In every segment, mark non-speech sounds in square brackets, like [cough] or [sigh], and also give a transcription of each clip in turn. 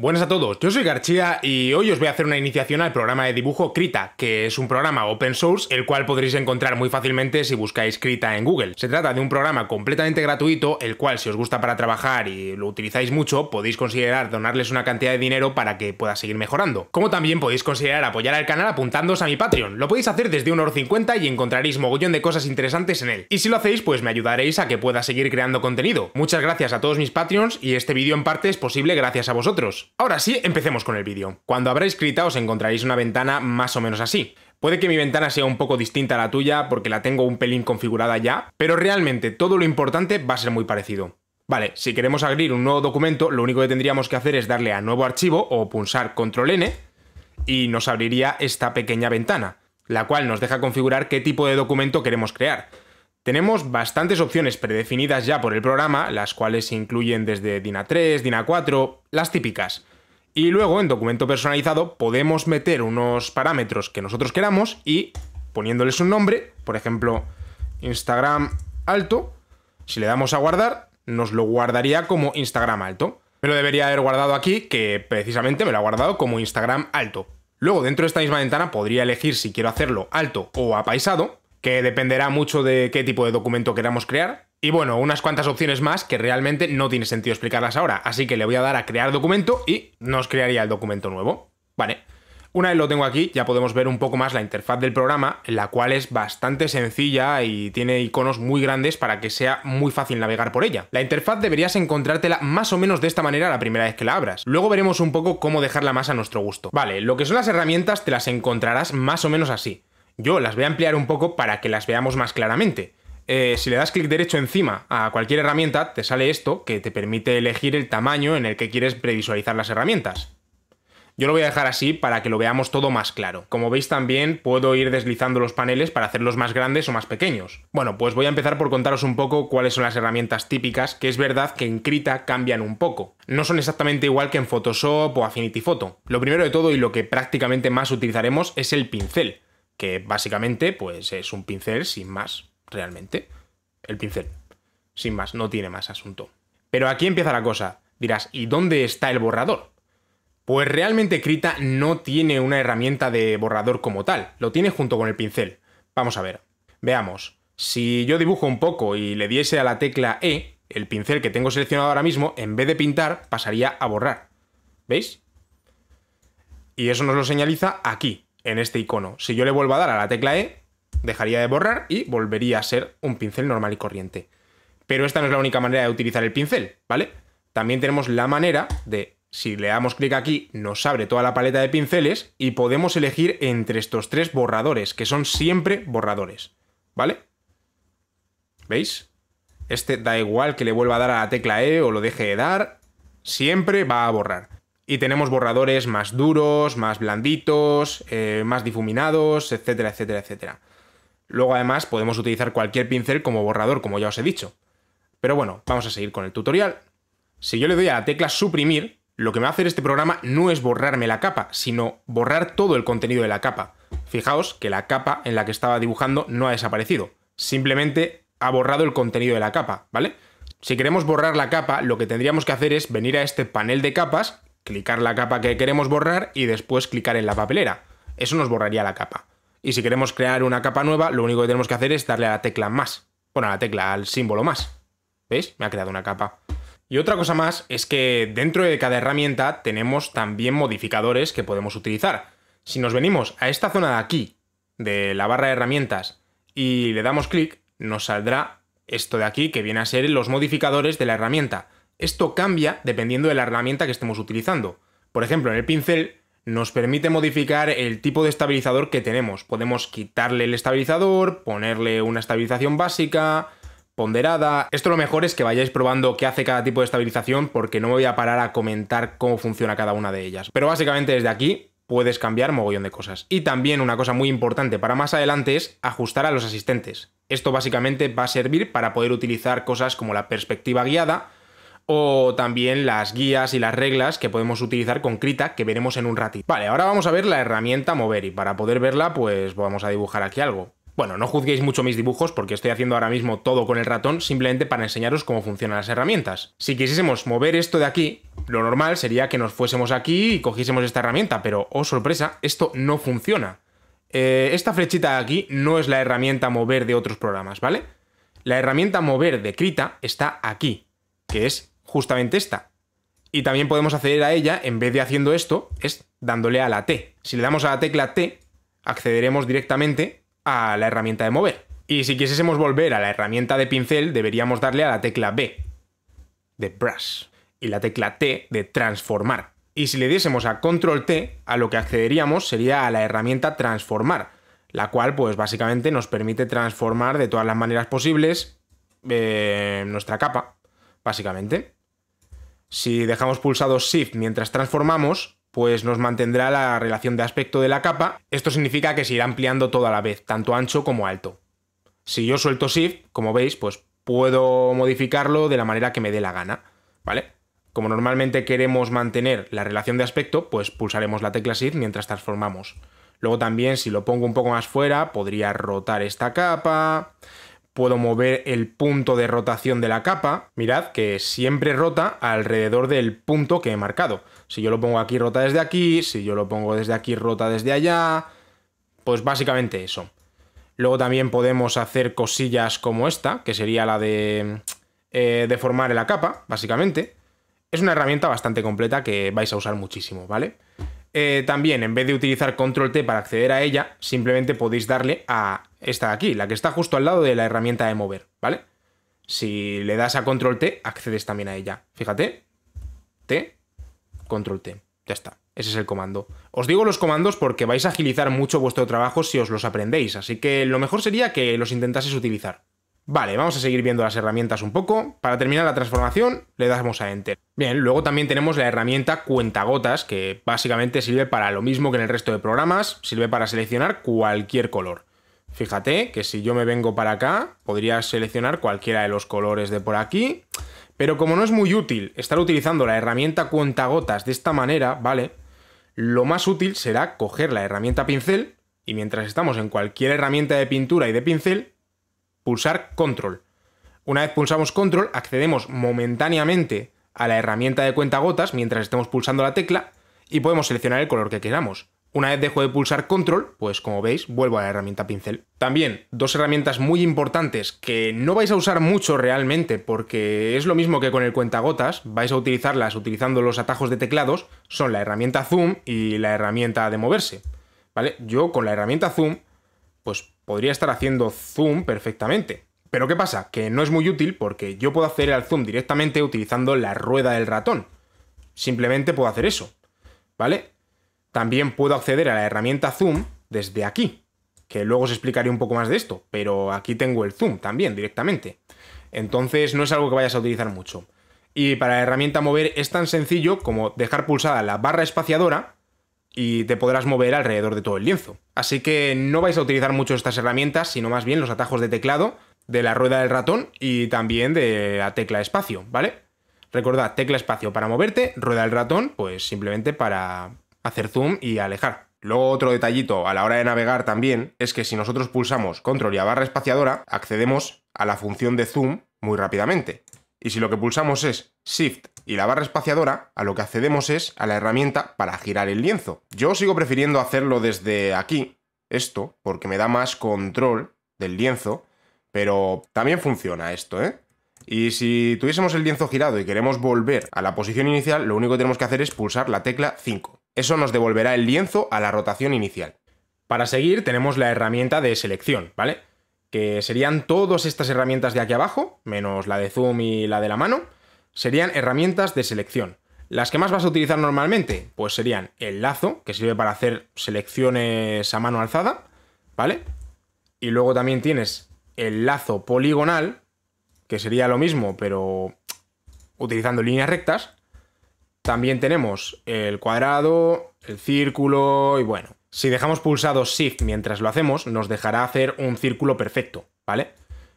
Buenas a todos, yo soy García y hoy os voy a hacer una iniciación al programa de dibujo Krita, que es un programa open source el cual podréis encontrar muy fácilmente si buscáis Krita en Google. Se trata de un programa completamente gratuito, el cual si os gusta para trabajar y lo utilizáis mucho, podéis considerar donarles una cantidad de dinero para que pueda seguir mejorando. Como también podéis considerar apoyar al canal apuntándoos a mi Patreon, lo podéis hacer desde 1,50€ y encontraréis mogollón de cosas interesantes en él. Y si lo hacéis, pues me ayudaréis a que pueda seguir creando contenido. Muchas gracias a todos mis Patreons y este vídeo en parte es posible gracias a vosotros. Ahora sí, empecemos con el vídeo. Cuando habrá escrita os encontraréis una ventana más o menos así. Puede que mi ventana sea un poco distinta a la tuya porque la tengo un pelín configurada ya, pero realmente todo lo importante va a ser muy parecido. Vale, si queremos abrir un nuevo documento, lo único que tendríamos que hacer es darle a nuevo archivo o pulsar control N y nos abriría esta pequeña ventana, la cual nos deja configurar qué tipo de documento queremos crear. Tenemos bastantes opciones predefinidas ya por el programa, las cuales se incluyen desde DINA 3, DINA 4, las típicas. Y luego en documento personalizado podemos meter unos parámetros que nosotros queramos y poniéndoles un nombre, por ejemplo Instagram alto, si le damos a guardar, nos lo guardaría como Instagram alto. Me lo debería haber guardado aquí, que precisamente me lo ha guardado como Instagram alto. Luego dentro de esta misma ventana podría elegir si quiero hacerlo alto o apaisado, que dependerá mucho de qué tipo de documento queramos crear. Y bueno, unas cuantas opciones más que realmente no tiene sentido explicarlas ahora, así que le voy a dar a crear documento y nos crearía el documento nuevo. Vale. Una vez lo tengo aquí, ya podemos ver un poco más la interfaz del programa, la cual es bastante sencilla y tiene iconos muy grandes para que sea muy fácil navegar por ella. La interfaz deberías encontrártela más o menos de esta manera la primera vez que la abras. Luego veremos un poco cómo dejarla más a nuestro gusto. Vale, lo que son las herramientas te las encontrarás más o menos así. Yo las voy a ampliar un poco para que las veamos más claramente. Eh, si le das clic derecho encima a cualquier herramienta, te sale esto que te permite elegir el tamaño en el que quieres previsualizar las herramientas. Yo lo voy a dejar así para que lo veamos todo más claro. Como veis también puedo ir deslizando los paneles para hacerlos más grandes o más pequeños. Bueno, pues voy a empezar por contaros un poco cuáles son las herramientas típicas, que es verdad que en Krita cambian un poco. No son exactamente igual que en Photoshop o Affinity Photo. Lo primero de todo y lo que prácticamente más utilizaremos es el pincel que básicamente pues es un pincel sin más, realmente. El pincel, sin más, no tiene más asunto. Pero aquí empieza la cosa. Dirás, ¿y dónde está el borrador? Pues realmente Krita no tiene una herramienta de borrador como tal, lo tiene junto con el pincel. Vamos a ver, veamos. Si yo dibujo un poco y le diese a la tecla E, el pincel que tengo seleccionado ahora mismo, en vez de pintar, pasaría a borrar. ¿Veis? Y eso nos lo señaliza aquí en este icono. Si yo le vuelvo a dar a la tecla E, dejaría de borrar y volvería a ser un pincel normal y corriente. Pero esta no es la única manera de utilizar el pincel, ¿vale? También tenemos la manera de, si le damos clic aquí, nos abre toda la paleta de pinceles y podemos elegir entre estos tres borradores, que son siempre borradores, ¿vale? ¿Veis? Este da igual que le vuelva a dar a la tecla E o lo deje de dar, siempre va a borrar. Y tenemos borradores más duros, más blanditos, eh, más difuminados, etcétera, etcétera, etcétera. Luego además podemos utilizar cualquier pincel como borrador, como ya os he dicho. Pero bueno, vamos a seguir con el tutorial. Si yo le doy a la tecla suprimir, lo que me va a hacer este programa no es borrarme la capa, sino borrar todo el contenido de la capa. Fijaos que la capa en la que estaba dibujando no ha desaparecido, simplemente ha borrado el contenido de la capa, ¿vale? Si queremos borrar la capa, lo que tendríamos que hacer es venir a este panel de capas clicar la capa que queremos borrar y después clicar en la papelera. Eso nos borraría la capa. Y si queremos crear una capa nueva, lo único que tenemos que hacer es darle a la tecla más. Bueno, a la tecla, al símbolo más. ¿Veis? Me ha creado una capa. Y otra cosa más es que dentro de cada herramienta tenemos también modificadores que podemos utilizar. Si nos venimos a esta zona de aquí, de la barra de herramientas, y le damos clic, nos saldrá esto de aquí, que viene a ser los modificadores de la herramienta. Esto cambia dependiendo de la herramienta que estemos utilizando. Por ejemplo, en el pincel nos permite modificar el tipo de estabilizador que tenemos. Podemos quitarle el estabilizador, ponerle una estabilización básica, ponderada. Esto lo mejor es que vayáis probando qué hace cada tipo de estabilización porque no me voy a parar a comentar cómo funciona cada una de ellas. Pero básicamente desde aquí puedes cambiar mogollón de cosas. Y también una cosa muy importante para más adelante es ajustar a los asistentes. Esto básicamente va a servir para poder utilizar cosas como la perspectiva guiada, o también las guías y las reglas que podemos utilizar con Krita, que veremos en un ratito. Vale, ahora vamos a ver la herramienta Mover y para poder verla, pues vamos a dibujar aquí algo. Bueno, no juzguéis mucho mis dibujos porque estoy haciendo ahora mismo todo con el ratón simplemente para enseñaros cómo funcionan las herramientas. Si quisiésemos mover esto de aquí, lo normal sería que nos fuésemos aquí y cogiésemos esta herramienta, pero, oh sorpresa, esto no funciona. Eh, esta flechita de aquí no es la herramienta mover de otros programas, ¿vale? La herramienta mover de Krita está aquí, que es justamente esta. Y también podemos acceder a ella, en vez de haciendo esto, es dándole a la T. Si le damos a la tecla T, accederemos directamente a la herramienta de mover. Y si quisiésemos volver a la herramienta de pincel, deberíamos darle a la tecla B, de brush, y la tecla T, de transformar. Y si le diésemos a control T, a lo que accederíamos sería a la herramienta transformar, la cual pues básicamente nos permite transformar de todas las maneras posibles eh, nuestra capa, básicamente. Si dejamos pulsado Shift mientras transformamos, pues nos mantendrá la relación de aspecto de la capa. Esto significa que se irá ampliando toda la vez, tanto ancho como alto. Si yo suelto Shift, como veis, pues puedo modificarlo de la manera que me dé la gana, ¿vale? Como normalmente queremos mantener la relación de aspecto, pues pulsaremos la tecla Shift mientras transformamos. Luego también, si lo pongo un poco más fuera, podría rotar esta capa, puedo mover el punto de rotación de la capa, mirad que siempre rota alrededor del punto que he marcado. Si yo lo pongo aquí, rota desde aquí, si yo lo pongo desde aquí, rota desde allá, pues básicamente eso. Luego también podemos hacer cosillas como esta, que sería la de eh, deformar la capa, básicamente. Es una herramienta bastante completa que vais a usar muchísimo, ¿vale? Eh, también, en vez de utilizar control T para acceder a ella, simplemente podéis darle a esta aquí, la que está justo al lado de la herramienta de mover, ¿vale? Si le das a control T, accedes también a ella. Fíjate, T, control T, ya está. Ese es el comando. Os digo los comandos porque vais a agilizar mucho vuestro trabajo si os los aprendéis, así que lo mejor sería que los intentases utilizar. Vale, vamos a seguir viendo las herramientas un poco. Para terminar la transformación, le damos a Enter. Bien, luego también tenemos la herramienta Cuentagotas, que básicamente sirve para lo mismo que en el resto de programas, sirve para seleccionar cualquier color. Fíjate que si yo me vengo para acá, podría seleccionar cualquiera de los colores de por aquí, pero como no es muy útil estar utilizando la herramienta cuentagotas de esta manera, ¿vale? Lo más útil será coger la herramienta pincel y mientras estamos en cualquier herramienta de pintura y de pincel, pulsar control. Una vez pulsamos control, accedemos momentáneamente a la herramienta de cuentagotas mientras estemos pulsando la tecla y podemos seleccionar el color que queramos. Una vez dejo de pulsar control, pues como veis, vuelvo a la herramienta pincel. También dos herramientas muy importantes que no vais a usar mucho realmente porque es lo mismo que con el cuentagotas, vais a utilizarlas utilizando los atajos de teclados, son la herramienta zoom y la herramienta de moverse. ¿Vale? Yo con la herramienta zoom pues podría estar haciendo zoom perfectamente. Pero ¿qué pasa? Que no es muy útil porque yo puedo hacer el zoom directamente utilizando la rueda del ratón. Simplemente puedo hacer eso. ¿Vale? También puedo acceder a la herramienta Zoom desde aquí, que luego os explicaré un poco más de esto, pero aquí tengo el zoom también directamente. Entonces no es algo que vayas a utilizar mucho. Y para la herramienta mover es tan sencillo como dejar pulsada la barra espaciadora y te podrás mover alrededor de todo el lienzo. Así que no vais a utilizar mucho estas herramientas, sino más bien los atajos de teclado, de la rueda del ratón y también de la tecla espacio, ¿vale? Recordad, tecla espacio para moverte, rueda del ratón, pues simplemente para hacer zoom y alejar. Luego otro detallito a la hora de navegar también es que si nosotros pulsamos control y a barra espaciadora, accedemos a la función de zoom muy rápidamente. Y si lo que pulsamos es shift y la barra espaciadora, a lo que accedemos es a la herramienta para girar el lienzo. Yo sigo prefiriendo hacerlo desde aquí, esto, porque me da más control del lienzo, pero también funciona esto, ¿eh? Y si tuviésemos el lienzo girado y queremos volver a la posición inicial, lo único que tenemos que hacer es pulsar la tecla 5. Eso nos devolverá el lienzo a la rotación inicial. Para seguir tenemos la herramienta de selección, ¿vale? Que serían todas estas herramientas de aquí abajo, menos la de zoom y la de la mano, serían herramientas de selección. Las que más vas a utilizar normalmente, pues serían el lazo, que sirve para hacer selecciones a mano alzada, ¿vale? Y luego también tienes el lazo poligonal, que sería lo mismo, pero utilizando líneas rectas. También tenemos el cuadrado, el círculo y bueno. Si dejamos pulsado Shift mientras lo hacemos, nos dejará hacer un círculo perfecto, ¿vale?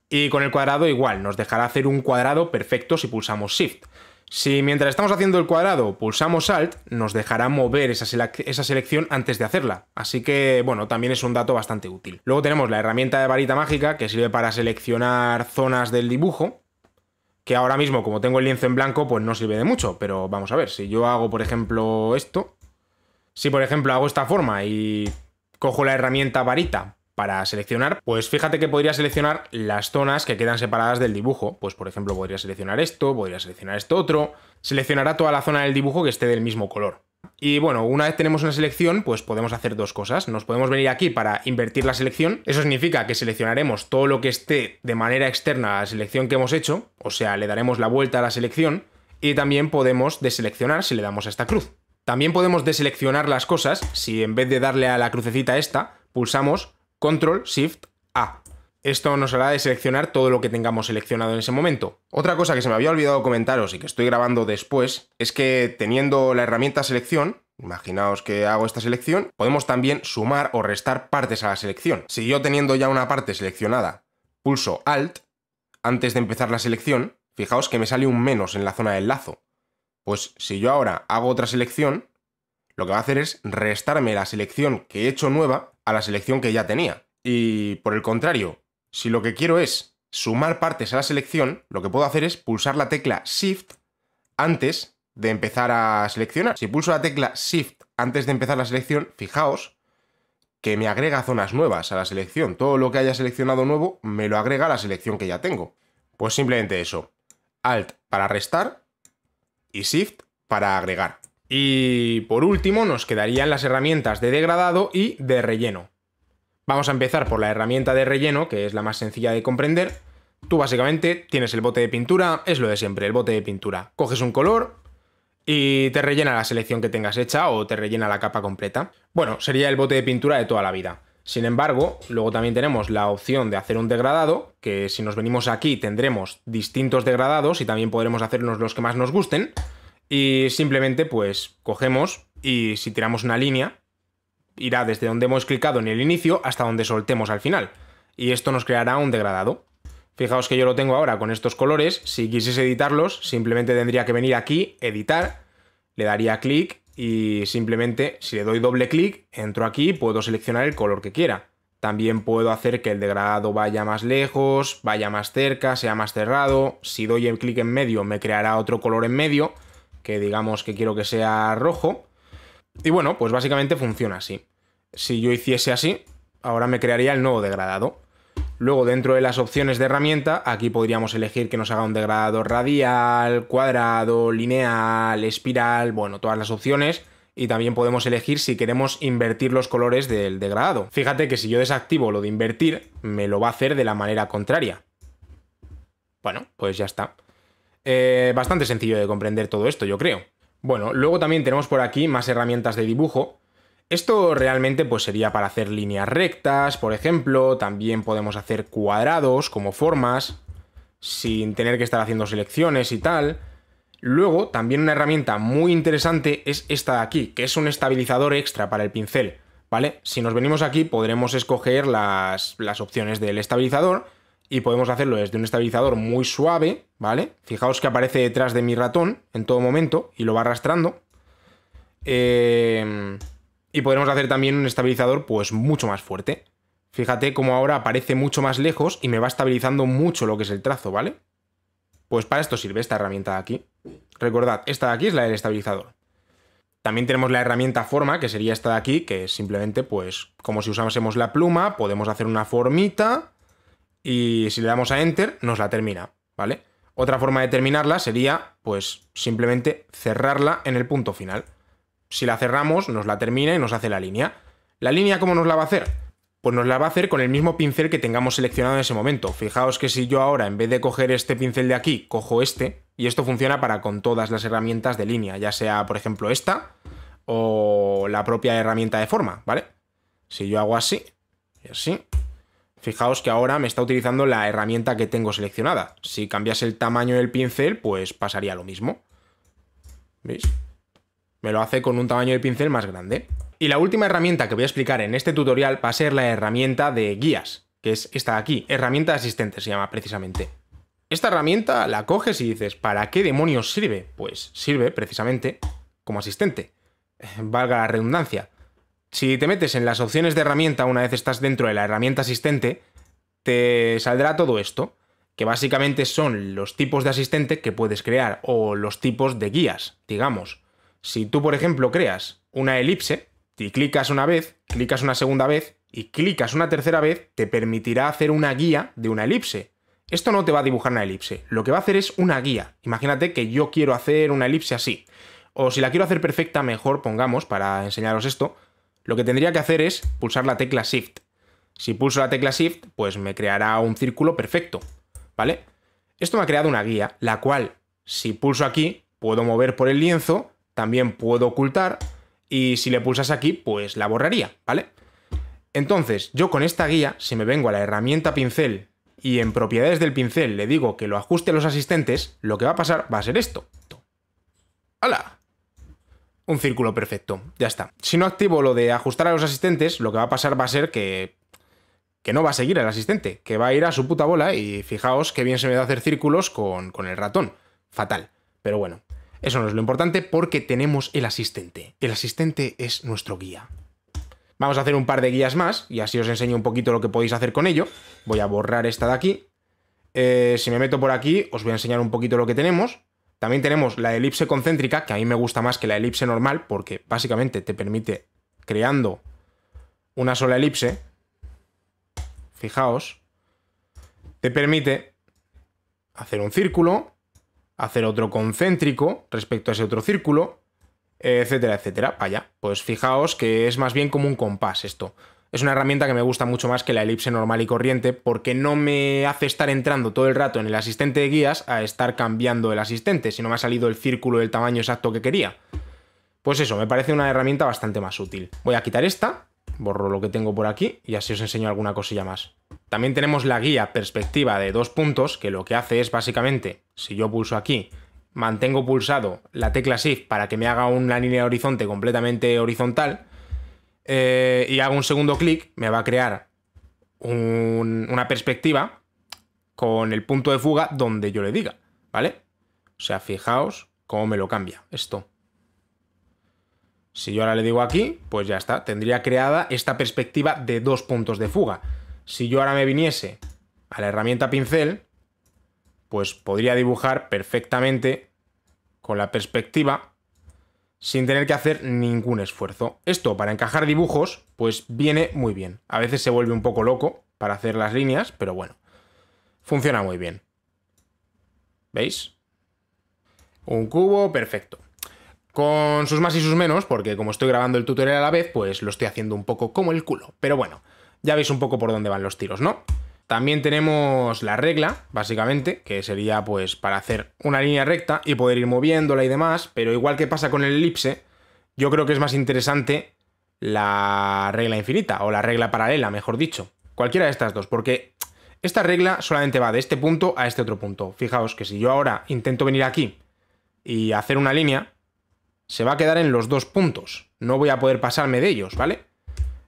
Y con el cuadrado igual, nos dejará hacer un cuadrado perfecto si pulsamos Shift. Si mientras estamos haciendo el cuadrado pulsamos Alt, nos dejará mover esa, selección antes de hacerla. Así que, bueno, también es un dato bastante útil. Luego tenemos la herramienta de varita mágica que sirve para seleccionar zonas del dibujo que ahora mismo, como tengo el lienzo en blanco, pues no sirve de mucho. Pero vamos a ver, si yo hago, por ejemplo, esto, si por ejemplo hago esta forma y cojo la herramienta varita para seleccionar, pues fíjate que podría seleccionar las zonas que quedan separadas del dibujo. Pues por ejemplo podría seleccionar esto, podría seleccionar esto otro. Seleccionará toda la zona del dibujo que esté del mismo color. Y bueno, una vez tenemos una selección, pues podemos hacer dos cosas. Nos podemos venir aquí para invertir la selección. Eso significa que seleccionaremos todo lo que esté de manera externa a la selección que hemos hecho, o sea, le daremos la vuelta a la selección. Y también podemos deseleccionar si le damos a esta cruz. También podemos deseleccionar las cosas si en vez de darle a la crucecita esta, pulsamos Control Shift A. Esto nos hará de seleccionar todo lo que tengamos seleccionado en ese momento. Otra cosa que se me había olvidado comentaros y que estoy grabando después es que teniendo la herramienta selección, Imaginaos que hago esta selección, podemos también sumar o restar partes a la selección. Si yo teniendo ya una parte seleccionada, pulso Alt, antes de empezar la selección, fijaos que me sale un menos en la zona del lazo. Pues si yo ahora hago otra selección, lo que va a hacer es restarme la selección que he hecho nueva a la selección que ya tenía. Y por el contrario, si lo que quiero es sumar partes a la selección, lo que puedo hacer es pulsar la tecla Shift antes de empezar a seleccionar. Si pulso la tecla Shift antes de empezar la selección, fijaos que me agrega zonas nuevas a la selección. Todo lo que haya seleccionado nuevo me lo agrega a la selección que ya tengo. Pues simplemente eso. Alt para restar y Shift para agregar. Y por último nos quedarían las herramientas de degradado y de relleno. Vamos a empezar por la herramienta de relleno, que es la más sencilla de comprender. Tú básicamente tienes el bote de pintura, es lo de siempre, el bote de pintura. Coges un color y te rellena la selección que tengas hecha o te rellena la capa completa. Bueno, sería el bote de pintura de toda la vida. Sin embargo, luego también tenemos la opción de hacer un degradado, que si nos venimos aquí tendremos distintos degradados y también podremos hacernos los que más nos gusten. Y simplemente pues cogemos y si tiramos una línea, irá desde donde hemos clicado en el inicio hasta donde soltemos al final. Y esto nos creará un degradado. Fijaos que yo lo tengo ahora con estos colores. Si quisiese editarlos, simplemente tendría que venir aquí, editar, le daría clic y simplemente si le doy doble clic, entro aquí y puedo seleccionar el color que quiera. También puedo hacer que el degradado vaya más lejos, vaya más cerca, sea más cerrado. Si doy el clic en medio, me creará otro color en medio, que digamos que quiero que sea rojo. Y bueno, pues básicamente funciona así. Si yo hiciese así, ahora me crearía el nuevo degradado. Luego dentro de las opciones de herramienta, aquí podríamos elegir que nos haga un degradado radial, cuadrado, lineal, espiral, bueno, todas las opciones. Y también podemos elegir si queremos invertir los colores del degradado. Fíjate que si yo desactivo lo de invertir, me lo va a hacer de la manera contraria. Bueno, pues ya está. Eh, bastante sencillo de comprender todo esto, yo creo. Bueno, luego también tenemos por aquí más herramientas de dibujo. Esto realmente pues sería para hacer líneas rectas, por ejemplo, también podemos hacer cuadrados como formas, sin tener que estar haciendo selecciones y tal. Luego, también una herramienta muy interesante es esta de aquí, que es un estabilizador extra para el pincel, ¿vale? Si nos venimos aquí podremos escoger las, las opciones del estabilizador, y podemos hacerlo desde un estabilizador muy suave, ¿vale? Fijaos que aparece detrás de mi ratón en todo momento y lo va arrastrando. Eh, y podemos hacer también un estabilizador pues mucho más fuerte. Fíjate cómo ahora aparece mucho más lejos y me va estabilizando mucho lo que es el trazo, ¿vale? Pues para esto sirve esta herramienta de aquí. Recordad, esta de aquí es la del estabilizador. También tenemos la herramienta forma, que sería esta de aquí, que simplemente, pues, como si usásemos la pluma, podemos hacer una formita y si le damos a Enter nos la termina, ¿vale? Otra forma de terminarla sería, pues, simplemente cerrarla en el punto final. Si la cerramos, nos la termina y nos hace la línea. ¿La línea cómo nos la va a hacer? Pues nos la va a hacer con el mismo pincel que tengamos seleccionado en ese momento. Fijaos que si yo ahora, en vez de coger este pincel de aquí, cojo este, y esto funciona para con todas las herramientas de línea, ya sea, por ejemplo, esta o la propia herramienta de forma, ¿vale? Si yo hago así, y así, Fijaos que ahora me está utilizando la herramienta que tengo seleccionada. Si cambiase el tamaño del pincel, pues pasaría lo mismo. ¿Veis? Me lo hace con un tamaño de pincel más grande. Y la última herramienta que voy a explicar en este tutorial va a ser la herramienta de guías, que es esta de aquí, herramienta asistente se llama precisamente. Esta herramienta la coges y dices, ¿para qué demonios sirve? Pues sirve precisamente como asistente, [laughs] valga la redundancia. Si te metes en las opciones de herramienta, una vez estás dentro de la herramienta asistente, te saldrá todo esto, que básicamente son los tipos de asistente que puedes crear o los tipos de guías, digamos. Si tú, por ejemplo, creas una elipse y clicas una vez, clicas una segunda vez y clicas una tercera vez, te permitirá hacer una guía de una elipse. Esto no te va a dibujar una elipse, lo que va a hacer es una guía. Imagínate que yo quiero hacer una elipse así. O si la quiero hacer perfecta, mejor pongamos, para enseñaros esto, lo que tendría que hacer es pulsar la tecla Shift. Si pulso la tecla Shift, pues me creará un círculo perfecto, ¿vale? Esto me ha creado una guía, la cual, si pulso aquí, puedo mover por el lienzo, también puedo ocultar, y si le pulsas aquí, pues la borraría, ¿vale? Entonces, yo con esta guía, si me vengo a la herramienta pincel y en propiedades del pincel le digo que lo ajuste a los asistentes, lo que va a pasar va a ser esto. ¡Hala! un círculo perfecto. Ya está. Si no activo lo de ajustar a los asistentes, lo que va a pasar va a ser que que no va a seguir el asistente, que va a ir a su puta bola y fijaos qué bien se me da hacer círculos con, con, el ratón. Fatal. Pero bueno, eso no es lo importante porque tenemos el asistente. El asistente es nuestro guía. Vamos a hacer un par de guías más y así os enseño un poquito lo que podéis hacer con ello. Voy a borrar esta de aquí. Eh, si me meto por aquí, os voy a enseñar un poquito lo que tenemos. También tenemos la elipse concéntrica, que a mí me gusta más que la elipse normal, porque básicamente te permite, creando una sola elipse, fijaos, te permite hacer un círculo, hacer otro concéntrico respecto a ese otro círculo, etcétera, etcétera. Vaya, pues fijaos que es más bien como un compás esto es una herramienta que me gusta mucho más que la elipse normal y corriente porque no me hace estar entrando todo el rato en el asistente de guías a estar cambiando el asistente, si no me ha salido el círculo del tamaño exacto que quería. Pues eso, me parece una herramienta bastante más útil. Voy a quitar esta, borro lo que tengo por aquí y así os enseño alguna cosilla más. También tenemos la guía perspectiva de dos puntos, que lo que hace es básicamente, si yo pulso aquí, mantengo pulsado la tecla Shift para que me haga una línea de horizonte completamente horizontal, eh, y hago un segundo clic, me va a crear una perspectiva con el punto de fuga donde yo le diga, ¿vale? O sea, fijaos cómo me lo cambia esto. Si yo ahora le digo aquí, pues ya está, tendría creada esta perspectiva de dos puntos de fuga. Si yo ahora me viniese a la herramienta pincel, pues podría dibujar perfectamente con la perspectiva sin tener que hacer ningún esfuerzo. Esto para encajar dibujos, pues viene muy bien. A veces se vuelve un poco loco para hacer las líneas, pero bueno, funciona muy bien. ¿Veis? Un cubo, perfecto. Con sus más y sus menos, porque como estoy grabando el tutorial a la vez, pues lo estoy haciendo un poco como el culo. Pero bueno, ya veis un poco por dónde van los tiros, ¿no? También tenemos la regla, básicamente, que sería pues para hacer una línea recta y poder ir moviéndola y demás, pero igual que pasa con el elipse, yo creo que es más interesante la regla infinita o la regla paralela, mejor dicho. Cualquiera de estas dos, porque esta regla solamente va de este punto a este otro punto. Fijaos que si yo ahora intento venir aquí y hacer una línea, se va a quedar en los dos puntos. No voy a poder pasarme de ellos, ¿vale?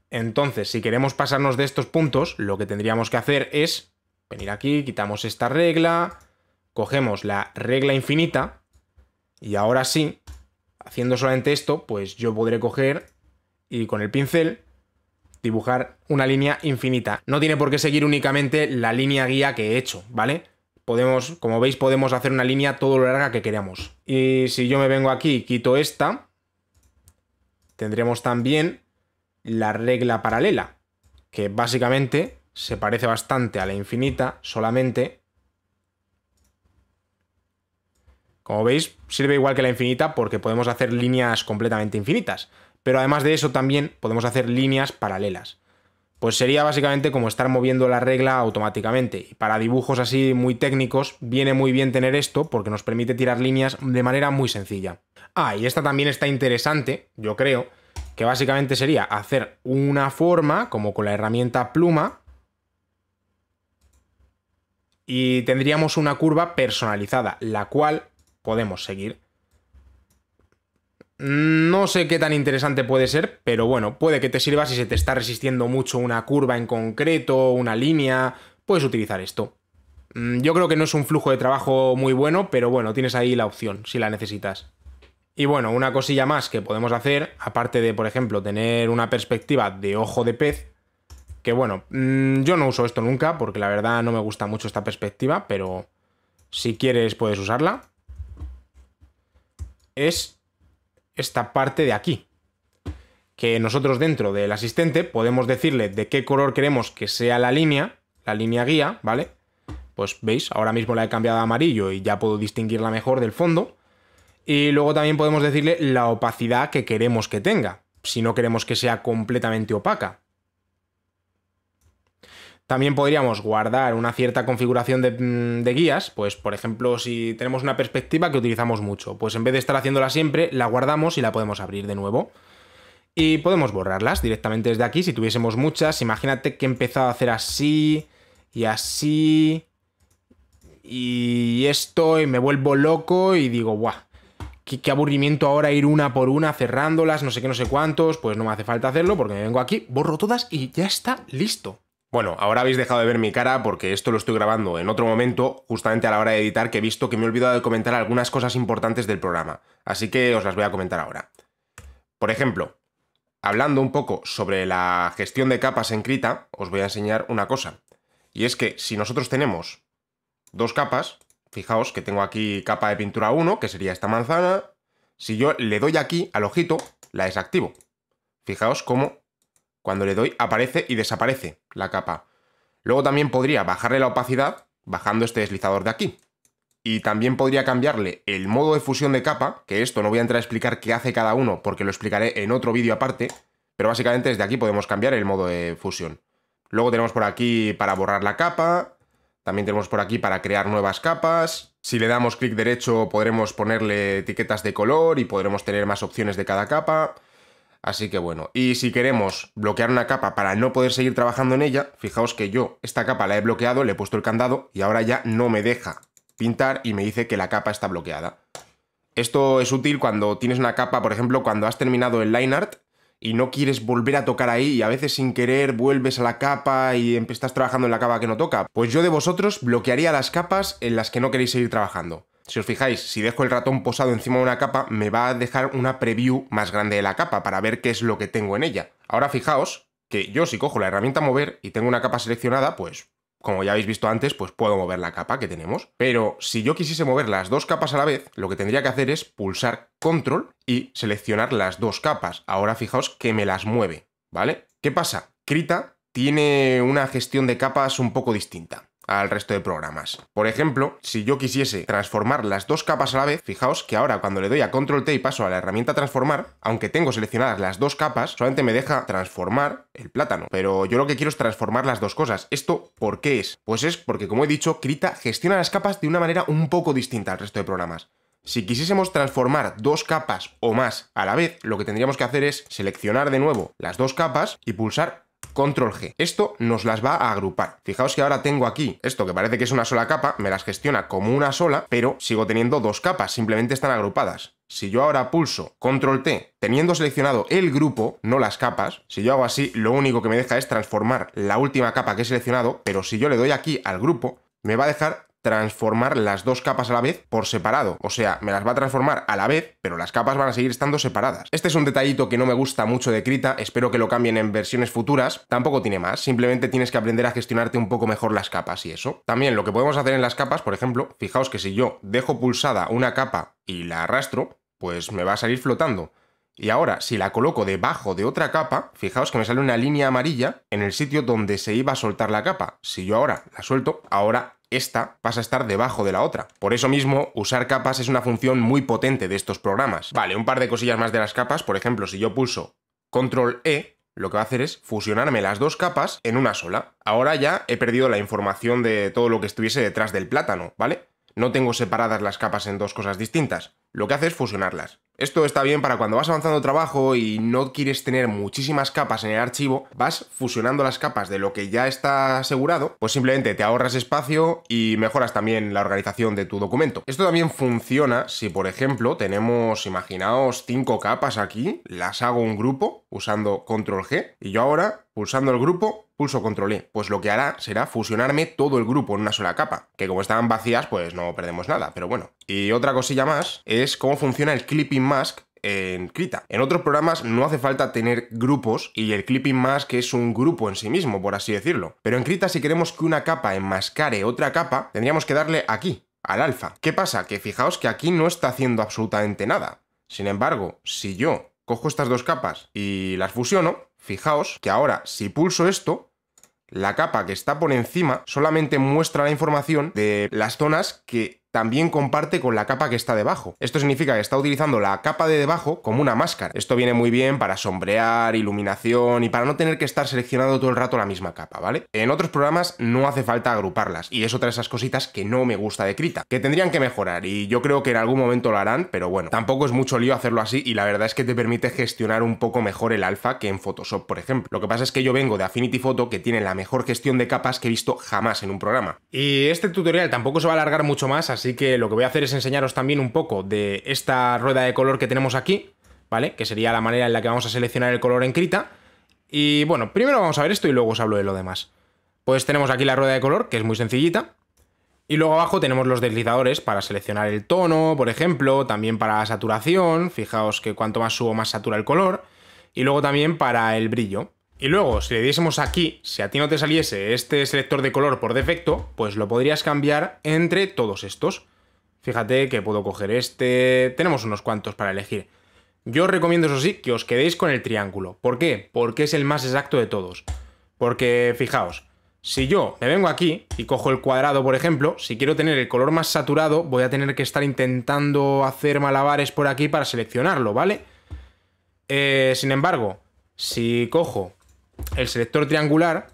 Entonces, si queremos pasarnos de estos puntos, lo que tendríamos que hacer es venir aquí, quitamos esta regla, cogemos la regla infinita, y ahora sí, haciendo solamente esto, pues yo podré coger y con el pincel dibujar una línea infinita. No tiene por qué seguir únicamente la línea guía que he hecho, ¿vale? Podemos, como veis, podemos hacer una línea todo lo larga que queramos. Y si yo me vengo aquí y quito esta, tendremos también la regla paralela, que básicamente se parece bastante a la infinita, solamente... Como veis, sirve igual que la infinita porque podemos hacer líneas completamente infinitas, pero además de eso también podemos hacer líneas paralelas. Pues sería básicamente como estar moviendo la regla automáticamente. Y para dibujos así muy técnicos viene muy bien tener esto porque nos permite tirar líneas de manera muy sencilla. Ah, y esta también está interesante, yo creo, que básicamente sería hacer una forma, como con la herramienta pluma, y tendríamos una curva personalizada, la cual podemos seguir. No sé qué tan interesante puede ser, pero bueno, puede que te sirva si se te está resistiendo mucho una curva en concreto, una línea, puedes utilizar esto. Mm, yo creo que no es un flujo de trabajo muy bueno, pero bueno, tienes ahí la opción si la necesitas. Y bueno, una cosilla más que podemos hacer, aparte de, por ejemplo, tener una perspectiva de ojo de pez, que bueno, mm, yo no uso esto nunca porque la verdad no me gusta mucho esta perspectiva, pero si quieres puedes usarla, es esta parte de aquí, que nosotros dentro del asistente podemos decirle de qué color queremos que sea la línea, la línea guía, ¿vale? Pues veis, ahora mismo la he cambiado a amarillo y ya puedo distinguirla mejor del fondo. Y luego también podemos decirle la opacidad que queremos que tenga, si no queremos que sea completamente opaca. También podríamos guardar una cierta configuración mm, de, guías, pues por ejemplo si tenemos una perspectiva que utilizamos mucho, pues en vez de estar haciéndola siempre, la guardamos y la podemos abrir de nuevo. Y podemos borrarlas directamente desde aquí si tuviésemos muchas. Imagínate que he empezado a hacer así y así y esto y me vuelvo loco y digo, ¡guau! qué, aburrimiento ahora ir una por una cerrándolas, no sé qué, no sé cuántos, pues no me hace falta hacerlo porque me vengo aquí, borro todas y ya está listo. Bueno, ahora habéis dejado de ver mi cara porque esto lo estoy grabando en otro momento, justamente a la hora de editar, que he visto que me he olvidado de comentar algunas cosas importantes del programa, así que os las voy a comentar ahora. Por ejemplo, hablando un poco sobre la gestión de capas en Krita, os voy a enseñar una cosa, y es que si nosotros tenemos dos capas, Fijaos que tengo aquí capa de pintura 1, que sería esta manzana. Si yo le doy aquí al ojito, la desactivo. Fijaos cómo cuando le doy aparece y desaparece la capa. Luego también podría bajarle la opacidad bajando este deslizador de aquí. Y también podría cambiarle el modo de fusión de capa, que esto no voy a entrar a explicar qué hace cada uno porque lo explicaré en otro vídeo aparte, pero básicamente desde aquí podemos cambiar el modo de fusión. Luego tenemos por aquí para borrar la capa, también tenemos por aquí para crear nuevas capas. Si le damos clic derecho podremos ponerle etiquetas de color y podremos tener más opciones de cada capa. Así que bueno, y si queremos bloquear una capa para no poder seguir trabajando en ella, fijaos que yo esta capa la he bloqueado, le he puesto el candado y ahora ya no me deja pintar y me dice que la capa está bloqueada. Esto es útil cuando tienes una capa, por ejemplo, cuando has terminado el line art y no quieres volver a tocar ahí y a veces sin querer vuelves a la capa y estás trabajando en la capa que no toca. Pues yo de vosotros bloquearía las capas en las que no queréis seguir trabajando. Si os fijáis, si dejo el ratón posado encima de una capa, me va a dejar una preview más grande de la capa para ver qué es lo que tengo en ella. Ahora fijaos que yo si cojo la herramienta mover y tengo una capa seleccionada, pues como ya habéis visto antes, pues puedo mover la capa que tenemos. Pero si yo quisiese mover las dos capas a la vez, lo que tendría que hacer es pulsar control y seleccionar las dos capas. Ahora fijaos que me las mueve, ¿vale? ¿Qué pasa? Krita tiene una gestión de capas un poco distinta al resto de programas. Por ejemplo, si yo quisiese transformar las dos capas a la vez, fijaos que ahora cuando le doy a control T y paso a la herramienta transformar, aunque tengo seleccionadas las dos capas, solamente me deja transformar el plátano. Pero yo lo que quiero es transformar las dos cosas. ¿Esto por qué es? Pues es porque, como he dicho, Krita gestiona las capas de una manera un poco distinta al resto de programas. Si quisiésemos transformar dos capas o más a la vez, lo que tendríamos que hacer es seleccionar de nuevo las dos capas y pulsar control G. Esto nos las va a agrupar. Fijaos que ahora tengo aquí esto que parece que es una sola capa, me las gestiona como una sola, pero sigo teniendo dos capas, simplemente están agrupadas. Si yo ahora pulso control T, teniendo seleccionado el grupo, no las capas, si yo hago así, lo único que me deja es transformar la última capa que he seleccionado, pero si yo le doy aquí al grupo, me va a dejar transformar las dos capas a la vez por separado. O sea, me las va a transformar a la vez, pero las capas van a seguir estando separadas. Este es un detallito que no me gusta mucho de Krita, espero que lo cambien en versiones futuras. Tampoco tiene más, simplemente tienes que aprender a gestionarte un poco mejor las capas y eso. También lo que podemos hacer en las capas, por ejemplo, fijaos que si yo dejo pulsada una capa y la arrastro, pues me va a salir flotando. Y ahora, si la coloco debajo de otra capa, fijaos que me sale una línea amarilla en el sitio donde se iba a soltar la capa. Si yo ahora la suelto, ahora esta pasa a estar debajo de la otra. Por eso mismo, usar capas es una función muy potente de estos programas. Vale, un par de cosillas más de las capas. Por ejemplo, si yo pulso Control-E, lo que va a hacer es fusionarme las dos capas en una sola. Ahora ya he perdido la información de todo lo que estuviese detrás del plátano, ¿vale? No tengo separadas las capas en dos cosas distintas. Lo que hace es fusionarlas. Esto está bien para cuando vas avanzando trabajo y no quieres tener muchísimas capas en el archivo, vas fusionando las capas de lo que ya está asegurado, pues simplemente te ahorras espacio y mejoras también la organización de tu documento. Esto también funciona si, por ejemplo, tenemos, imaginaos, cinco capas aquí, las hago un grupo usando control G y yo ahora, pulsando el grupo, Pulso Control E, pues lo que hará será fusionarme todo el grupo en una sola capa, que como estaban vacías pues no perdemos nada, pero bueno. Y otra cosilla más es cómo funciona el Clipping Mask en Krita. En otros programas no hace falta tener grupos y el clipping mask es un grupo en sí mismo, por así decirlo. Pero en Krita si queremos que una capa enmascare otra capa, tendríamos que darle aquí, al alfa. ¿Qué pasa? Que fijaos que aquí no está haciendo absolutamente nada. Sin embargo, si yo cojo estas dos capas y las fusiono, fijaos que ahora si pulso esto, la capa que está por encima solamente muestra la información de las zonas que también comparte con la capa que está debajo. Esto significa que está utilizando la capa de debajo como una máscara. Esto viene muy bien para sombrear, iluminación y para no tener que estar seleccionando todo el rato la misma capa, ¿vale? En otros programas no hace falta agruparlas y es otra de esas cositas que no me gusta de Krita, que tendrían que mejorar y yo creo que en algún momento lo harán, pero bueno, tampoco es mucho lío hacerlo así y la verdad es que te permite gestionar un poco mejor el alfa que en Photoshop, por ejemplo. Lo que pasa es que yo vengo de Affinity Photo que tiene la mejor gestión de capas que he visto jamás en un programa. Y este tutorial tampoco se va a alargar mucho más, así Así que lo que voy a hacer es enseñaros también un poco de esta rueda de color que tenemos aquí, ¿vale? Que sería la manera en la que vamos a seleccionar el color en Krita. Y bueno, primero vamos a ver esto y luego os hablo de lo demás. Pues tenemos aquí la rueda de color, que es muy sencillita. Y luego abajo tenemos los deslizadores para seleccionar el tono, por ejemplo, también para la saturación, fijaos que cuanto más subo más satura el color, y luego también para el brillo, y luego, si le diésemos aquí, si a ti no te saliese este selector de color por defecto, pues lo podrías cambiar entre todos estos. Fíjate que puedo coger este... Tenemos unos cuantos para elegir. Yo recomiendo, eso sí, que os quedéis con el triángulo. ¿Por qué? Porque es el más exacto de todos. Porque, fijaos, si yo me vengo aquí y cojo el cuadrado, por ejemplo, si quiero tener el color más saturado, voy a tener que estar intentando hacer malabares por aquí para seleccionarlo, ¿vale? Eh, sin embargo, si cojo el selector triangular,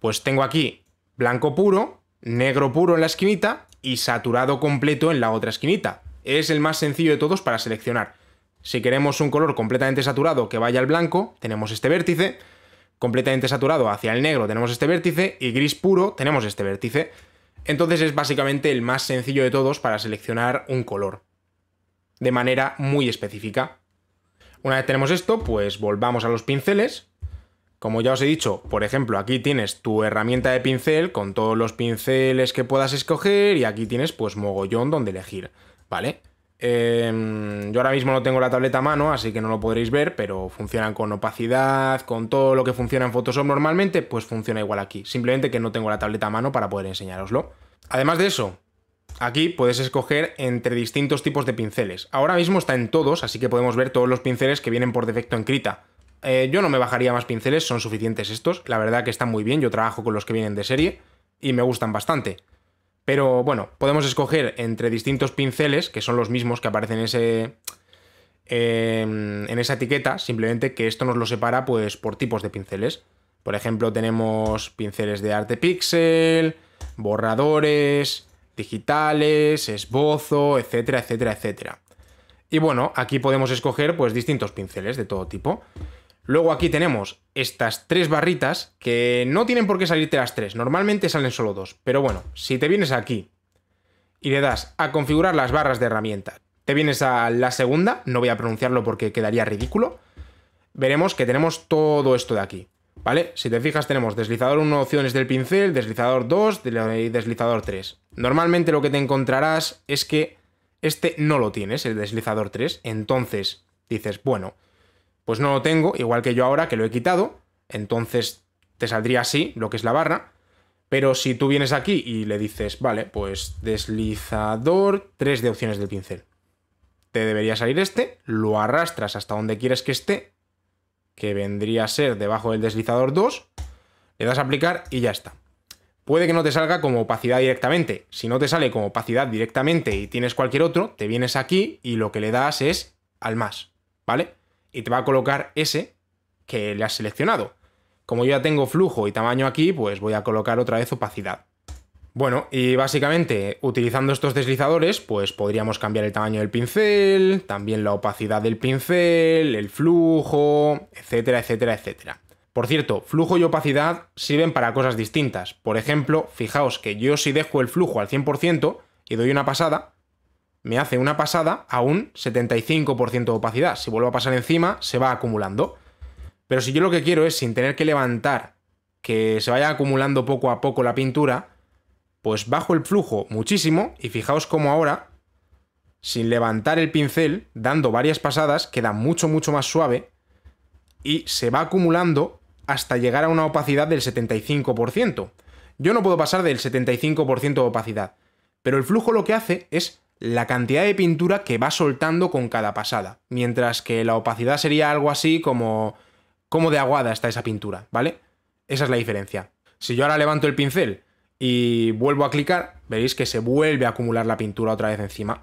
pues tengo aquí blanco puro, negro puro en la esquinita y saturado completo en la otra esquinita. Es el más sencillo de todos para seleccionar. Si queremos un color completamente saturado que vaya al blanco, tenemos este vértice. Completamente saturado hacia el negro tenemos este vértice y gris puro tenemos este vértice. Entonces es básicamente el más sencillo de todos para seleccionar un color. De manera muy específica. Una vez tenemos esto, pues volvamos a los pinceles como ya os he dicho, por ejemplo, aquí tienes tu herramienta de pincel con todos los pinceles que puedas escoger y aquí tienes pues mogollón donde elegir, ¿vale? Em, yo ahora mismo no tengo la tableta a mano, así que no lo podréis ver, pero funcionan con opacidad, con todo lo que funciona en Photoshop normalmente, pues funciona igual aquí. Simplemente que no tengo la tableta a mano para poder enseñároslo. Además de eso, Aquí puedes escoger entre distintos tipos de pinceles. Ahora mismo está en todos, así que podemos ver todos los pinceles que vienen por defecto en Krita. Eh, yo no me bajaría más pinceles, son suficientes estos. La verdad que están muy bien, yo trabajo con los que vienen de serie y me gustan bastante. Pero bueno, podemos escoger entre distintos pinceles, que son los mismos que aparecen en ese. Em, en esa etiqueta, simplemente que esto nos lo separa pues por tipos de pinceles. Por ejemplo, tenemos pinceles de arte pixel, borradores, digitales, esbozo, etcétera, etcétera, etcétera. Y bueno, aquí podemos escoger pues distintos pinceles de todo tipo. Luego aquí tenemos estas tres barritas que no tienen por qué salirte las tres, normalmente salen solo dos, pero bueno, si te vienes aquí y le das a configurar las barras de herramientas, te vienes a la segunda, no voy a pronunciarlo porque quedaría ridículo, veremos que tenemos todo esto de aquí, ¿vale? Si te fijas tenemos deslizador 1 opciones del pincel, deslizador 2 y deslizador 3. Normalmente lo que te encontrarás es que este no lo tienes, el deslizador 3, entonces dices, bueno, pues no lo tengo, igual que yo ahora que lo he quitado, entonces te saldría así lo que es la barra. Pero si tú vienes aquí y le dices, vale, pues deslizador, tres de opciones del pincel. Te debería salir este, lo arrastras hasta donde quieres que esté, que vendría a ser debajo del deslizador 2, le das a aplicar y ya está. Puede que no te salga como opacidad directamente. Si no te sale como opacidad directamente y tienes cualquier otro, te vienes aquí y lo que le das es al más, ¿vale? y te va a colocar ese que le has seleccionado. Como yo ya tengo flujo y tamaño aquí, pues voy a colocar otra vez opacidad. Bueno, y básicamente utilizando estos deslizadores, pues podríamos cambiar el tamaño del pincel, también la opacidad del pincel, el flujo, etcétera, etcétera, etcétera. Por cierto, flujo y opacidad sirven para cosas distintas. Por ejemplo, fijaos que yo si dejo el flujo al 100% y doy una pasada, me hace una pasada a un 75% de opacidad. Si vuelvo a pasar encima, se va acumulando. Pero si yo lo que quiero es, sin tener que levantar, que se vaya acumulando poco a poco la pintura, pues bajo el flujo muchísimo y fijaos cómo ahora, sin levantar el pincel, dando varias pasadas, queda mucho, mucho más suave y se va acumulando hasta llegar a una opacidad del 75%. Yo no puedo pasar del 75% de opacidad, pero el flujo lo que hace es la cantidad de pintura que va soltando con cada pasada, mientras que la opacidad sería algo así como como de aguada está esa pintura, ¿vale? Esa es la diferencia. Si yo ahora levanto el pincel y vuelvo a clicar, veréis que se vuelve a acumular la pintura otra vez encima.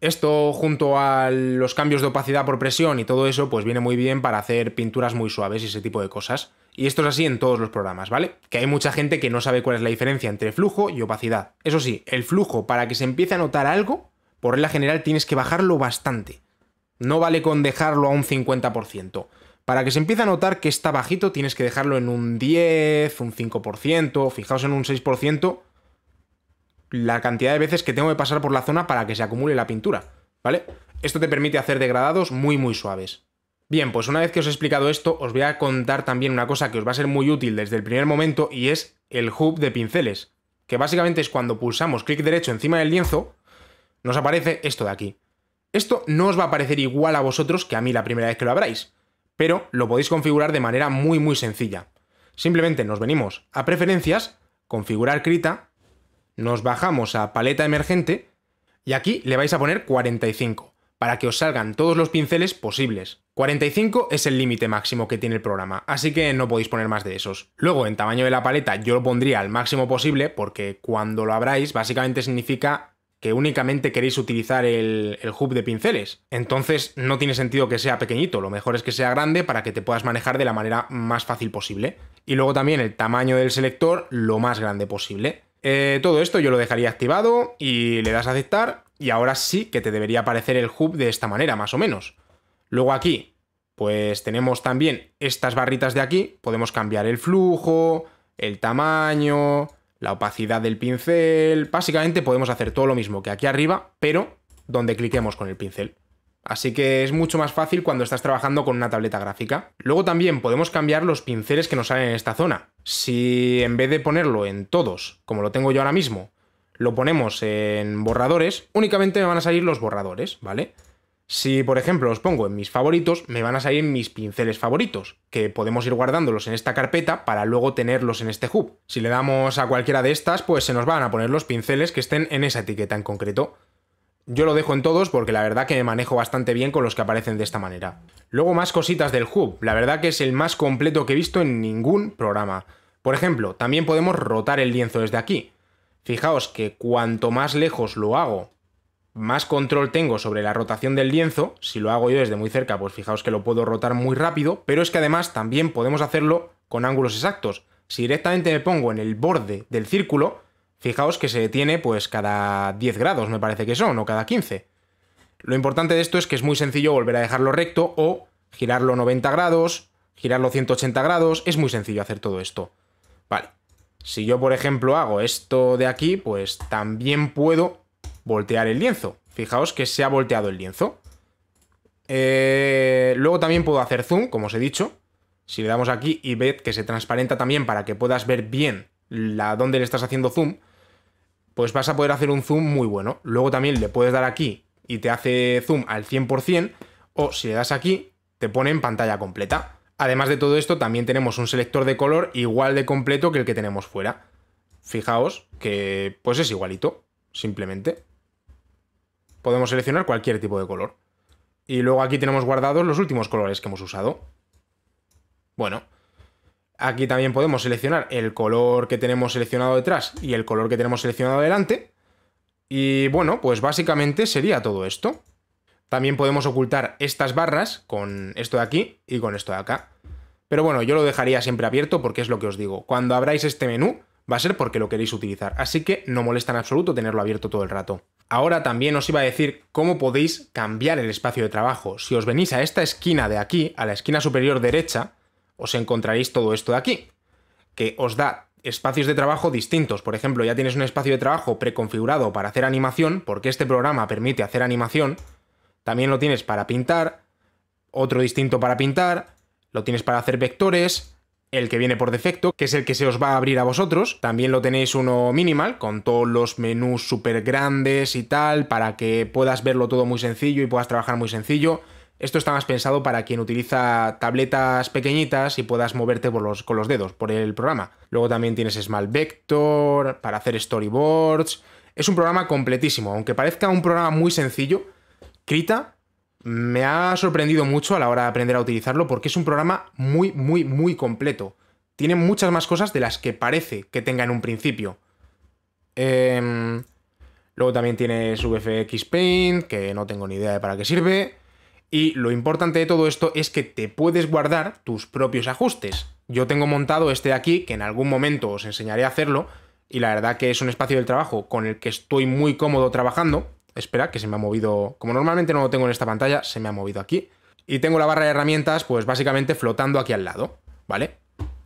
Esto junto a los cambios de opacidad por presión y todo eso, pues viene muy bien para hacer pinturas muy suaves y ese tipo de cosas. Y esto es así en todos los programas, ¿vale? Que hay mucha gente que no sabe cuál es la diferencia entre flujo y opacidad. Eso sí, el flujo, para que se empiece a notar algo, por regla general tienes que bajarlo bastante. No vale con dejarlo a un 50%. Para que se empiece a notar que está bajito, tienes que dejarlo en un 10, un 5%, fijaos en un 6%, la cantidad de veces que tengo que pasar por la zona para que se acumule la pintura, ¿vale? Esto te permite hacer degradados muy muy suaves. Bien, pues una vez que os he explicado esto, os voy a contar también una cosa que os va a ser muy útil desde el primer momento y es el hub de pinceles, que básicamente es cuando pulsamos clic derecho encima del lienzo, nos aparece esto de aquí. Esto no os va a parecer igual a vosotros que a mí la primera vez que lo abráis, pero lo podéis configurar de manera muy muy sencilla. Simplemente nos venimos a preferencias, configurar crita nos bajamos a paleta emergente y aquí le vais a poner 45 para que os salgan todos los pinceles posibles. 45 es el límite máximo que tiene el programa, así que no podéis poner más de esos. Luego, en tamaño de la paleta yo lo pondría al máximo posible, porque cuando lo abráis básicamente significa que únicamente queréis utilizar el, el hub de pinceles. Entonces no tiene sentido que sea pequeñito, lo mejor es que sea grande para que te puedas manejar de la manera más fácil posible. Y luego también el tamaño del selector lo más grande posible. Eh, todo esto yo lo dejaría activado y le das a aceptar y ahora sí que te debería aparecer el hub de esta manera, más o menos. Luego aquí, pues tenemos también estas barritas de aquí, podemos cambiar el flujo, el tamaño, la opacidad del pincel, básicamente podemos hacer todo lo mismo que aquí arriba, pero donde cliquemos con el pincel. Así que es mucho más fácil cuando estás trabajando con una tableta gráfica. Luego también podemos cambiar los pinceles que nos salen en esta zona. Si en vez de ponerlo en todos, como lo tengo yo ahora mismo, lo ponemos en borradores, únicamente me van a salir los borradores, ¿vale? Si, por ejemplo, los pongo en mis favoritos, me van a salir mis pinceles favoritos, que podemos ir guardándolos en esta carpeta para luego tenerlos en este hub. Si le damos a cualquiera de estas, pues se nos van a poner los pinceles que estén en esa etiqueta en concreto. Yo lo dejo en todos porque la verdad que me manejo bastante bien con los que aparecen de esta manera. Luego más cositas del hub, la verdad que es el más completo que he visto en ningún programa. Por ejemplo, también podemos rotar el lienzo desde aquí. Fijaos que cuanto más lejos lo hago, más control tengo sobre la rotación del lienzo. Si lo hago yo desde muy cerca, pues fijaos que lo puedo rotar muy rápido, pero es que además también podemos hacerlo con ángulos exactos. Si directamente me pongo en el borde del círculo, Fijaos que se detiene pues cada 10 grados, me parece que son, o cada 15. Lo importante de esto es que es muy sencillo volver a dejarlo recto o girarlo 90 grados, girarlo 180 grados, es muy sencillo hacer todo esto. Vale, si yo por ejemplo hago esto de aquí, pues también puedo voltear el lienzo. Fijaos que se ha volteado el lienzo. Eh, luego también puedo hacer zoom, como os he dicho. Si le damos aquí y ve que se transparenta también para que puedas ver bien la, dónde le estás haciendo zoom pues vas a poder hacer un zoom muy bueno. Luego también le puedes dar aquí y te hace zoom al 100%, o si le das aquí, te pone en pantalla completa. Además de todo esto, también tenemos un selector de color igual de completo que el que tenemos fuera. Fijaos que pues es igualito, simplemente. Podemos seleccionar cualquier tipo de color. Y luego aquí tenemos guardados los últimos colores que hemos usado. Bueno, Aquí también podemos seleccionar el color que tenemos seleccionado detrás y el color que tenemos seleccionado delante. Y bueno, pues básicamente sería todo esto. También podemos ocultar estas barras con esto de aquí y con esto de acá. Pero bueno, yo lo dejaría siempre abierto porque es lo que os digo. Cuando abráis este menú va a ser porque lo queréis utilizar, así que no molesta en absoluto tenerlo abierto todo el rato. Ahora también os iba a decir cómo podéis cambiar el espacio de trabajo. Si os venís a esta esquina de aquí, a la esquina superior derecha, os encontraréis todo esto de aquí, que os da espacios de trabajo distintos. Por ejemplo, ya tienes un espacio de trabajo preconfigurado para hacer animación, porque este programa permite hacer animación. También lo tienes para pintar, otro distinto para pintar, lo tienes para hacer vectores, el que viene por defecto, que es el que se os va a abrir a vosotros. También lo tenéis uno minimal, con todos los menús súper grandes y tal, para que puedas verlo todo muy sencillo y puedas trabajar muy sencillo. Esto está más pensado para quien utiliza tabletas pequeñitas y puedas moverte los, con los dedos por el programa. Luego también tienes Small Vector para hacer storyboards. Es un programa completísimo, aunque parezca un programa muy sencillo. Krita me ha sorprendido mucho a la hora de aprender a utilizarlo porque es un programa muy, muy, muy completo. Tiene muchas más cosas de las que parece que tenga en un principio. Em, luego también tienes VFX Paint, que no tengo ni idea de para qué sirve. Y lo importante de todo esto es que te puedes guardar tus propios ajustes. Yo tengo montado este de aquí, que en algún momento os enseñaré a hacerlo, y la verdad que es un espacio del trabajo con el que estoy muy cómodo trabajando. Espera, que se me ha movido, como normalmente no lo tengo en esta pantalla, se me ha movido aquí. Y tengo la barra de herramientas, pues básicamente flotando aquí al lado, ¿vale?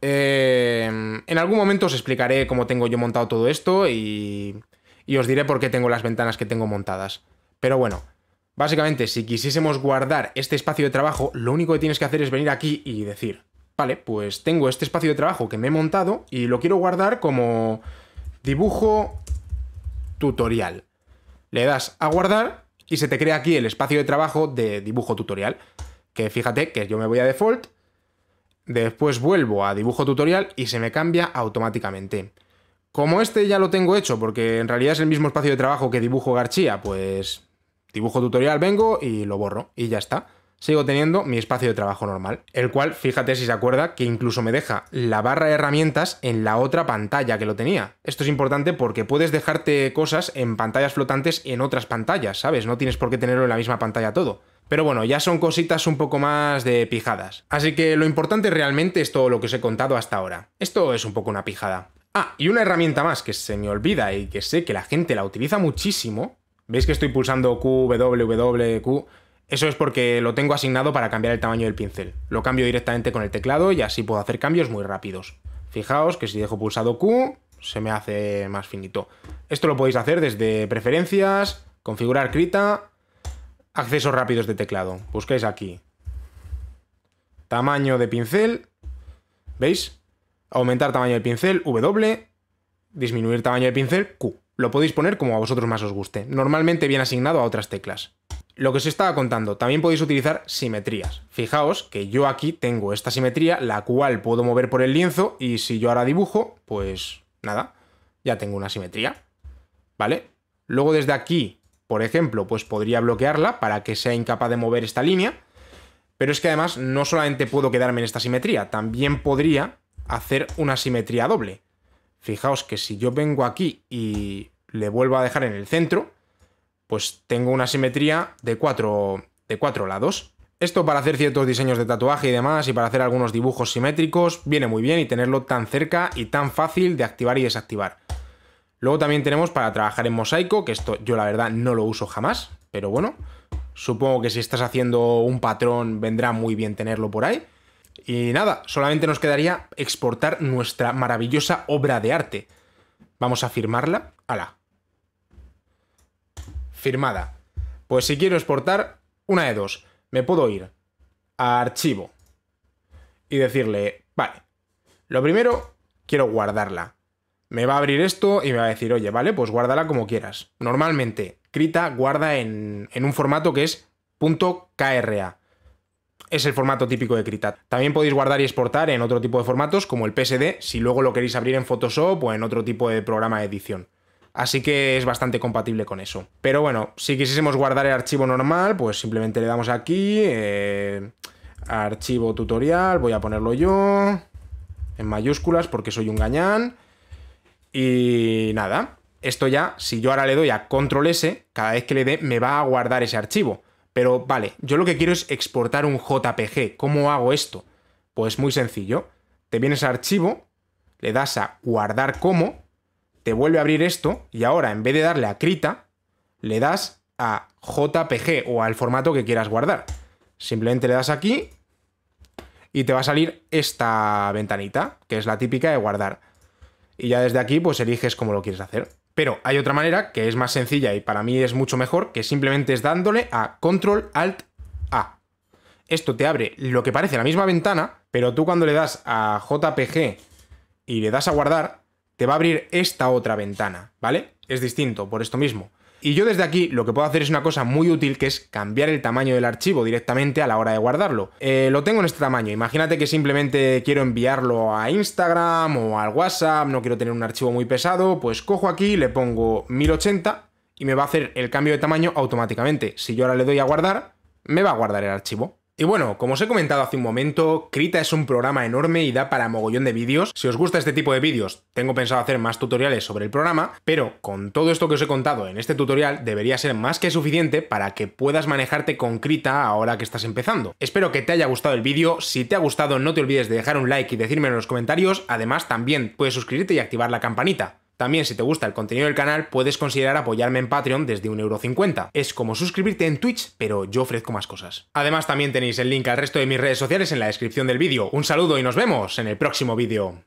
Em, en algún momento os explicaré cómo tengo yo montado todo esto y, y os diré por qué tengo las ventanas que tengo montadas. Pero bueno, Básicamente, si quisiésemos guardar este espacio de trabajo, lo único que tienes que hacer es venir aquí y decir, vale, pues tengo este espacio de trabajo que me he montado y lo quiero guardar como dibujo tutorial. Le das a guardar y se te crea aquí el espacio de trabajo de dibujo tutorial. Que fíjate que yo me voy a default, después vuelvo a dibujo tutorial y se me cambia automáticamente. Como este ya lo tengo hecho, porque en realidad es el mismo espacio de trabajo que dibujo Garchía, pues dibujo tutorial, vengo y lo borro y ya está. Sigo teniendo mi espacio de trabajo normal, el cual, fíjate si se acuerda, que incluso me deja la barra de herramientas en la otra pantalla que lo tenía. Esto es importante porque puedes dejarte cosas en pantallas flotantes en otras pantallas, ¿sabes? No tienes por qué tenerlo en la misma pantalla todo. Pero bueno, ya son cositas un poco más de pijadas. Así que lo importante realmente es todo lo que os he contado hasta ahora. Esto es un poco una pijada. Ah, y una herramienta más que se me olvida y que sé que la gente la utiliza muchísimo ¿Veis que estoy pulsando Q, W, W, Q? Eso es porque lo tengo asignado para cambiar el tamaño del pincel. Lo cambio directamente con el teclado y así puedo hacer cambios muy rápidos. Fijaos que si dejo pulsado Q, se me hace más finito. Esto lo podéis hacer desde preferencias, configurar Krita, accesos rápidos de teclado. Busquéis aquí. Tamaño de pincel. ¿Veis? Aumentar tamaño del pincel, W. Disminuir tamaño del pincel, Q. Lo podéis poner como a vosotros más os guste, normalmente bien asignado a otras teclas. Lo que os estaba contando, también podéis utilizar simetrías. Fijaos que yo aquí tengo esta simetría, la cual puedo mover por el lienzo, y si yo ahora dibujo, pues nada, ya tengo una simetría. ¿Vale? Luego desde aquí, por ejemplo, pues podría bloquearla para que sea incapaz de mover esta línea. Pero es que además no solamente puedo quedarme en esta simetría, también podría hacer una simetría doble. Fijaos que si yo vengo aquí y le vuelvo a dejar en el centro, pues tengo una simetría de cuatro, de lados. Esto para hacer ciertos diseños de tatuaje y demás y para hacer algunos dibujos simétricos viene muy bien y tenerlo tan cerca y tan fácil de activar y desactivar. Luego también tenemos para trabajar en mosaico, que esto yo la verdad no lo uso jamás, pero bueno, supongo que si estás haciendo un patrón vendrá muy bien tenerlo por ahí. Y nada, solamente nos quedaría exportar nuestra maravillosa obra de arte. Vamos a firmarla. ¡Hala! Firmada. Pues si quiero exportar, una de dos. Me puedo ir a archivo y decirle, vale, lo primero, quiero guardarla. Me va a abrir esto y me va a decir, oye, vale, pues guárdala como quieras. Normalmente, Krita guarda en, un formato que es .kra es el formato típico de Critat. También podéis guardar y exportar en otro tipo de formatos como el PSD si luego lo queréis abrir en Photoshop o en otro tipo de programa de edición. Así que es bastante compatible con eso. Pero bueno, si quisiésemos guardar el archivo normal, pues simplemente le damos aquí, eh, archivo tutorial, voy a ponerlo yo, en mayúsculas porque soy un gañán. Y nada, esto ya, si yo ahora le doy a control S, cada vez que le dé me va a guardar ese archivo. Pero vale, yo lo que quiero es exportar un JPG. ¿Cómo hago esto? Pues muy sencillo. Te vienes a archivo, le das a guardar como, te vuelve a abrir esto y ahora en vez de darle a Krita, le das a JPG o al formato que quieras guardar. Simplemente le das aquí y te va a salir esta ventanita, que es la típica de guardar. Y ya desde aquí pues eliges cómo lo quieres hacer. Pero hay otra manera que es más sencilla y para mí es mucho mejor, que simplemente es dándole a Control Alt A. Esto te abre lo que parece la misma ventana, pero tú cuando le das a JPG y le das a guardar, te va a abrir esta otra ventana, ¿vale? Es distinto por esto mismo. Y yo desde aquí lo que puedo hacer es una cosa muy útil que es cambiar el tamaño del archivo directamente a la hora de guardarlo. Eh, lo tengo en este tamaño, imagínate que simplemente quiero enviarlo a Instagram o al WhatsApp, no quiero tener un archivo muy pesado, pues cojo aquí, le pongo 1080 y me va a hacer el cambio de tamaño automáticamente. Si yo ahora le doy a guardar, me va a guardar el archivo. Y bueno, como os he comentado hace un momento, Krita es un programa enorme y da para mogollón de vídeos. Si os gusta este tipo de vídeos, tengo pensado hacer más tutoriales sobre el programa, pero con todo esto que os he contado en este tutorial debería ser más que suficiente para que puedas manejarte con Krita ahora que estás empezando. Espero que te haya gustado el vídeo, si te ha gustado no te olvides de dejar un like y decírmelo en los comentarios, además también puedes suscribirte y activar la campanita. También si te gusta el contenido del canal puedes considerar apoyarme en Patreon desde 1,50€. Es como suscribirte en Twitch, pero yo ofrezco más cosas. Además también tenéis el link al resto de mis redes sociales en la descripción del vídeo. Un saludo y nos vemos en el próximo vídeo.